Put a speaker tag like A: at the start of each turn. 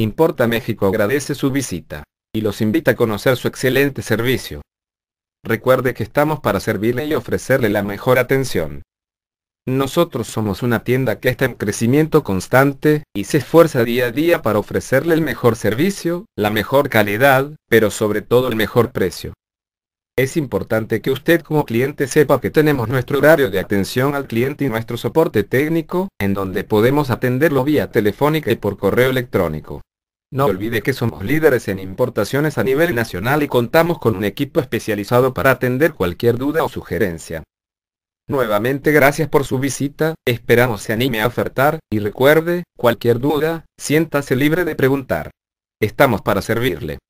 A: Importa México agradece su visita y los invita a conocer su excelente servicio. Recuerde que estamos para servirle y ofrecerle la mejor atención. Nosotros somos una tienda que está en crecimiento constante y se esfuerza día a día para ofrecerle el mejor servicio, la mejor calidad, pero sobre todo el mejor precio. Es importante que usted como cliente sepa que tenemos nuestro horario de atención al cliente y nuestro soporte técnico, en donde podemos atenderlo vía telefónica y por correo electrónico. No olvide que somos líderes en importaciones a nivel nacional y contamos con un equipo especializado para atender cualquier duda o sugerencia. Nuevamente gracias por su visita, esperamos se anime a ofertar, y recuerde, cualquier duda, siéntase libre de preguntar. Estamos para servirle.